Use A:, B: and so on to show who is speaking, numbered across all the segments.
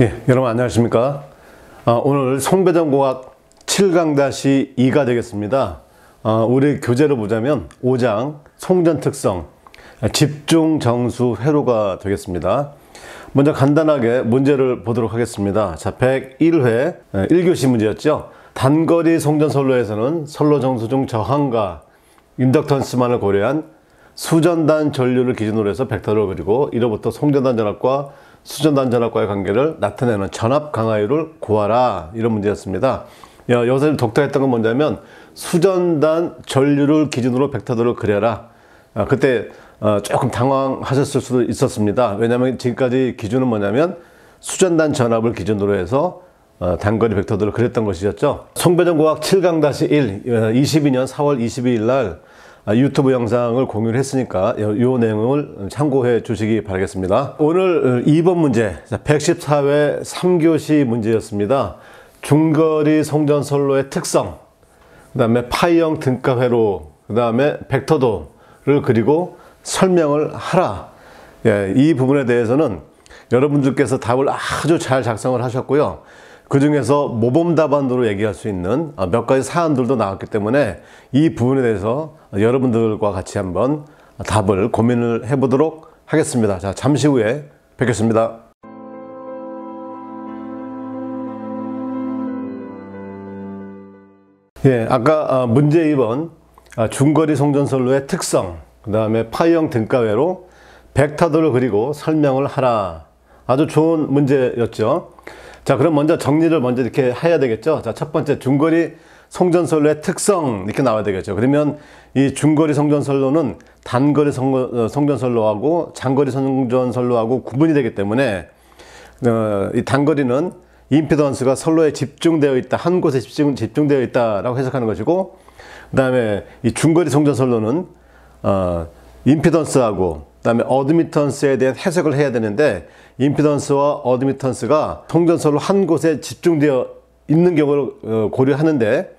A: 예, 여러분 안녕하십니까? 아, 오늘 송배전공학 7강-2가 다시 되겠습니다. 아, 우리 교재로 보자면 5장 송전 특성, 아, 집중 정수 회로가 되겠습니다. 먼저 간단하게 문제를 보도록 하겠습니다. 자, 101회 1교시 아, 문제였죠. 단거리 송전 선로에서는 선로 정수 중 저항과 인덕턴스만을 고려한 수전단 전류를 기준으로 해서 벡터를 그리고 이로부터 송전단 전압과 수전단 전압과의 관계를 나타내는 전압 강화율을 구하라 이런 문제였습니다. 야, 여기서 독특했던 건 뭐냐면 수전단 전류를 기준으로 벡터들을 그려라. 아, 그때 아, 조금 당황하셨을 수도 있었습니다. 왜냐하면 지금까지 기준은 뭐냐면 수전단 전압을 기준으로 해서 아, 단거리 벡터들을 그렸던 것이었죠. 송배전공학 7강-1 22년 4월 22일 날 아, 유튜브 영상을 공유를 했으니까 이 내용을 참고해 주시기 바라겠습니다. 오늘 2번 어, 문제 114회 3교시 문제였습니다. 중거리 송전선로의 특성 그 다음에 파이형 등가회로 그 다음에 벡터도를 그리고 설명을 하라 예, 이 부분에 대해서는 여러분들께서 답을 아주 잘 작성을 하셨고요. 그 중에서 모범 답안으로 얘기할 수 있는 아, 몇 가지 사안들도 나왔기 때문에 이 부분에 대해서 여러분들과 같이 한번 답을 고민을 해보도록 하겠습니다. 자, 잠시 후에 뵙겠습니다. 예, 아까 아, 문제 2번 아, 중거리 송전선로의 특성, 그 다음에 파형 등가외로 벡터도를 그리고 설명을 하라. 아주 좋은 문제였죠. 자 그럼 먼저 정리를 먼저 이렇게 해야 되겠죠 자첫 번째 중거리 송전선로의 특성 이렇게 나와야 되겠죠 그러면 이 중거리 송전선로는 단거리 송전선로하고 어, 장거리 송전선로하고 구분이 되기 때문에 어, 이 단거리는 임피던스가 선로에 집중되어 있다 한 곳에 집중, 집중되어 있다라고 해석하는 것이고 그 다음에 이 중거리 송전선로는 어, 임피던스하고 그다음에 어드미턴스에 대한 해석을 해야 되는데 임피던스와 어드미턴스가 통전선으로한 곳에 집중되어 있는 경우를 어, 고려하는데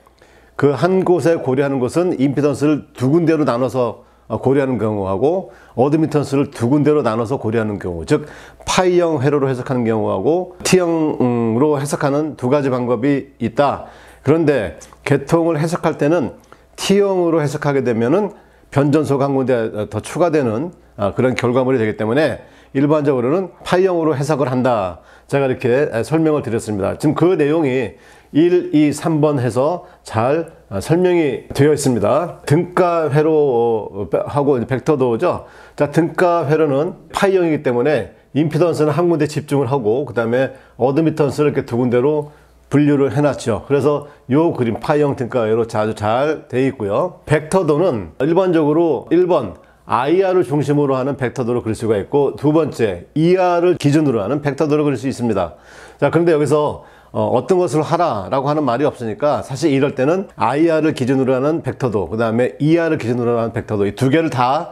A: 그 한 곳에 고려하는 것은 임피던스를 두 군데로 나눠서 어, 고려하는 경우하고 어드미턴스를 두 군데로 나눠서 고려하는 경우 즉 파이형 회로로 해석하는 경우하고 T형으로 해석하는 두 가지 방법이 있다 그런데 개통을 해석할 때는 T형으로 해석하게 되면은 변전소가 한 군데 더 추가되는 아, 그런 결과물이 되기 때문에 일반적으로는 파형으로 해석을 한다. 제가 이렇게 설명을 드렸습니다. 지금 그 내용이 1, 2, 3번 해서 잘 아, 설명이 되어 있습니다. 등가 회로 어, 하고 벡터도 죠 자, 등가 회로는 파형이기 때문에 임피던스는 한 군데 집중을 하고 그 다음에 어드미턴스를 이렇게 두 군데로 분류를 해놨죠. 그래서 요 그림 파이 형태가로 자주 잘 돼 있고요. 벡터도는 일반적으로 1번 IR을 중심으로 하는 벡터도로 그릴 수가 있고 두 번째 ER을 기준으로 하는 벡터도로 그릴 수 있습니다. 자 그런데 여기서 어, 떤 것을 하라라고 하는 말이 없으니까 사실 이럴 때는 IR을 기준으로 하는 벡터도 그 다음에 ER을 기준으로 하는 벡터도 이 두 개를 다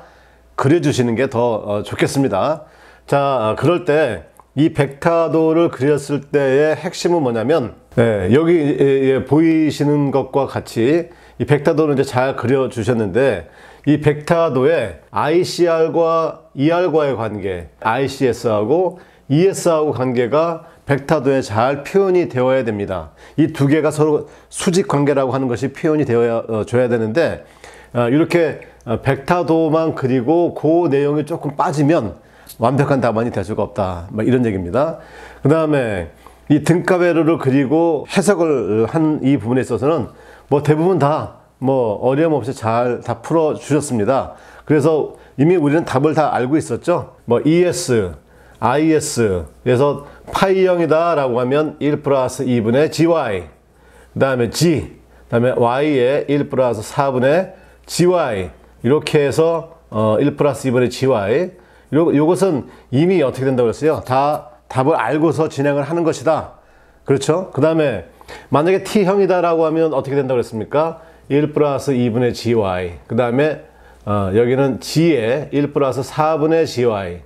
A: 그려주시는 게더 어, 좋겠습니다. 자 그럴 때 이벡타도를 그렸을 때의 핵심은 뭐냐면 예, 여기 예, 예, 보이시는 것과 같이 이벡타도를 이제 잘 그려 주셨는데 이벡타도의 ICR과 ER과의 관계 ICS하고 ES하고 관계가 벡타도에잘 표현이 되어야 됩니다. 이 두 개가 서로 수직 관계라고 하는 것이 표현이 되어야 어, 줘야 되는데 아, 이렇게 벡타도만 어, 그리고 그 내용이 조금 빠지면 완벽한 답안이 될 수가 없다. 막 이런 얘기입니다. 그 다음에 이 등가회로를 그리고 해석을 한 이 부분에 있어서는 뭐 대부분 다 뭐 어려움없이 잘 다 풀어 주셨습니다. 그래서 이미 우리는 답을 다 알고 있었죠. 뭐 ES, IS, 그래서 파이형이다 라고 하면 1 플러스 2분의 GY, 그 다음에 G, 그 다음에 Y의 1 플러스 4분의 GY, 이렇게 해서 어, 1 플러스 2분의 GY, 요, 요것은 이미 어떻게 된다고 그랬어요? 다 답을 알고서 진행을 하는 것이다. 그렇죠? 그 다음에 만약에 T형이다라고 하면 어떻게 된다고 그랬습니까? 1 플러스 2분의 GY. 그 다음에 어, 여기는 G에 1 플러스 4분의 GY.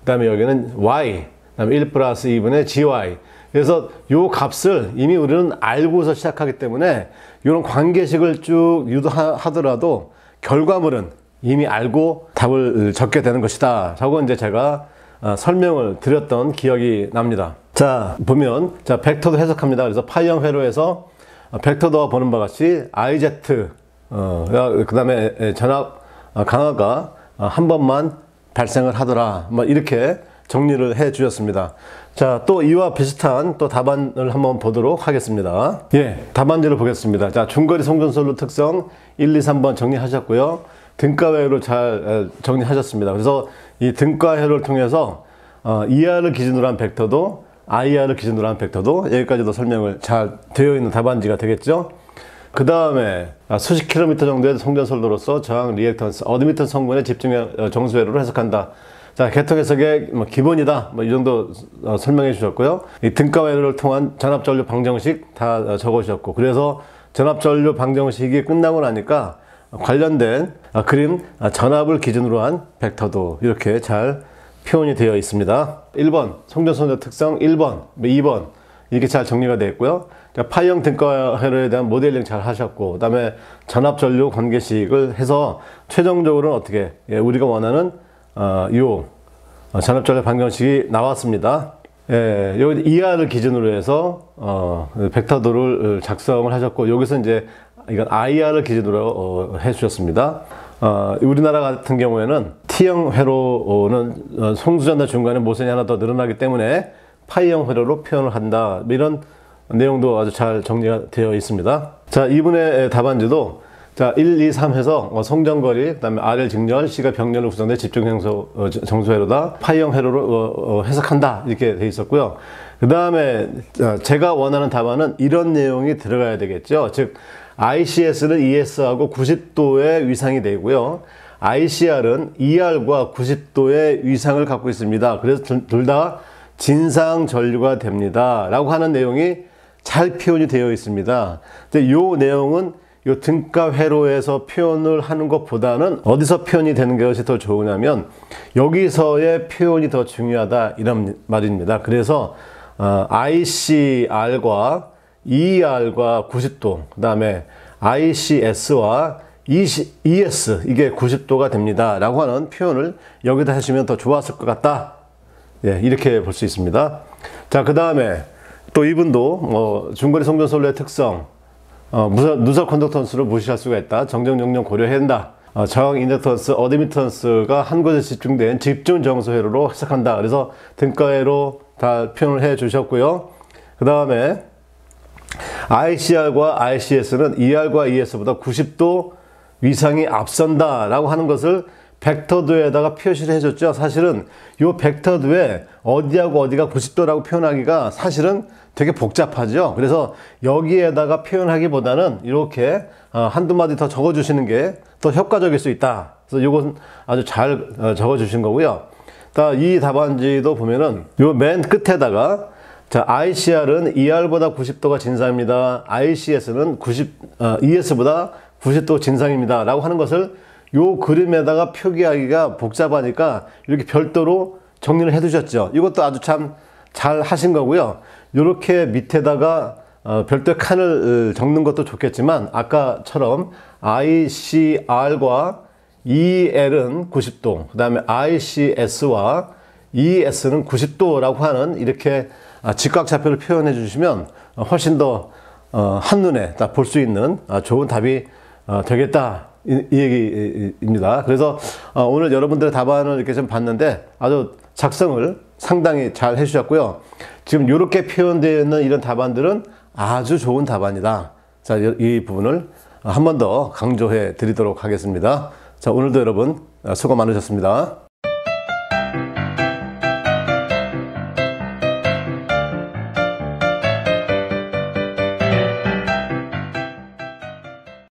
A: 그 다음에 여기는 Y. 그 다음에 1 플러스 2분의 GY. 그래서 요 값을 이미 우리는 알고서 시작하기 때문에 이런 관계식을 쭉 유도하더라도 결과물은 이미 알고 답을 적게 되는 것이다 라고 이제 제가 어, 설명을 드렸던 기억이 납니다 자 보면 자 벡터도 해석합니다 그래서 파형 이 회로에서 어, 벡터도 보는 바 같이 IZ 어, 그 다음에 전압 어, 강화가 한 번만 발생을 하더라 뭐 이렇게 정리를 해 주셨습니다 자 또 이와 비슷한 또 답안을 한번 보도록 하겠습니다 예 답안지를 보겠습니다 자 중거리 송전솔로 특성 1 2 3번 정리하셨고요 등가회로 잘 정리하셨습니다. 그래서 이 등가회로를 통해서 ER을 어, 기준으로 한 벡터도 IR을 기준으로 한 벡터도 여기까지도 설명을 잘 되어 있는 답안지가 되겠죠. 그 다음에 아, 수십 킬로미터 정도의 송전설로로서 저항 리액턴스 어드미턴 성분의 집중 어, 정수회로를 해석한다. 자, 개통 해석의 뭐 기본이다. 뭐 이 정도 어, 설명해 주셨고요. 이 등가회로를 통한 전압전류 방정식 다 적어 주셨고 그래서 전압전류 방정식이 끝나고 나니까 관련된 아, 그림 아, 전압을 기준으로 한 벡터도 이렇게 잘 표현이 되어 있습니다. 1번 성전선자 특성 1번 2번 이렇게 잘 정리가 되어 있고요. 파형 등가회로에 대한 모델링 잘 하셨고 그 다음에 전압전류 관계식을 해서 최종적으로는 어떻게 예, 우리가 원하는 아, 요 전압전류 방정식이 나왔습니다. 예, 여기 ER을 기준으로 해서 어, 그 벡터도를 어, 작성을 하셨고 여기서 이제 이건 IR을 기준으로 어, 해주셨습니다. 어, 우리나라 같은 경우에는 T형 회로는 어, 송수전자 중간에 모선이 하나 더 늘어나기 때문에 파이형 회로로 표현을 한다. 이런 내용도 아주 잘 정리가 되어 있습니다. 자, 이분의 답안지도 자, 1, 2, 3 해서 성장거리, 어, 그 다음에 R을 직렬, C가 병렬로 구성된 집중형소, 어, 정수회로다, 파이형 회로로 해석한다. 이렇게 돼 있었고요. 그 다음에 제가 원하는 답안은 이런 내용이 들어가야 되겠죠. 즉, ICS는 ES하고 90도의 위상이 되고요. ICR은 ER과 90도의 위상을 갖고 있습니다. 그래서 둘 다 진상 전류가 됩니다. 라고 하는 내용이 잘 표현이 되어 있습니다. 근데 요 내용은 요 등가 회로에서 표현을 하는 것보다는 어디서 표현이 되는 것이 더 좋으냐면 여기서의 표현이 더 중요하다 이런 말입니다. 그래서 ICR과 어, ER과 90도, 그 다음에 ICS와 ES, 이게 90도가 됩니다. 라고 하는 표현을 여기다 하시면 더 좋았을 것 같다. 예, 이렇게 볼 수 있습니다. 자, 그 다음에 또 이분도 뭐 중거리 송전솔로의 특성, 어, 무사, 누설 컨덕턴스를 무시할 수가 있다. 정정, 정령 고려해야 한다. 어, 저항 인덕턴스, 어드미턴스가 한 곳에 집중된 집중 정서 회로로 해석한다. 그래서 등가회로 다 표현을 해 주셨고요. 그 다음에 ICR과 ICS는 ER과 ES보다 90도 위상이 앞선다 라고 하는 것을 벡터도에다가 표시를 해줬죠. 사실은 요 벡터도에 어디하고 어디가 90도라고 표현하기가 사실은 되게 복잡하죠. 그래서 여기에다가 표현하기보다는 이렇게 어, 한두 마디 더 적어주시는 게 더 효과적일 수 있다. 그래서 이건 아주 잘 어, 적어주신 거고요. 이 답안지도 보면은 요맨 끝에다가 자, ICR은 ER보다 90도가 진상입니다 ICS는 90, 어, ES보다 90도 진상입니다. 라고 하는 것을 요 그림에다가 표기하기가 복잡하니까 이렇게 별도로 정리를 해 두셨죠. 이것도 아주 참 잘 하신 거고요. 요렇게 밑에다가 어, 별도의 칸을 어, 적는 것도 좋겠지만 아까처럼 ICR과 EL은 90도, 그 다음에 ICS와 ES는 90도라고 하는 이렇게 직각좌표를 아, 표현해 주시면 훨씬 더 어, 한눈에 볼 수 있는 아, 좋은 답이 어, 되겠다 이, 얘기입니다. 그래서 어, 오늘 여러분들의 답안을 이렇게 좀 봤는데 아주 작성을 상당히 잘 해주셨고요. 지금 이렇게 표현되어 있는 이런 답안들은 아주 좋은 답안이다. 자, 이 부분을 한 번 더 강조해 드리도록 하겠습니다. 자, 오늘도 여러분 아, 수고 많으셨습니다.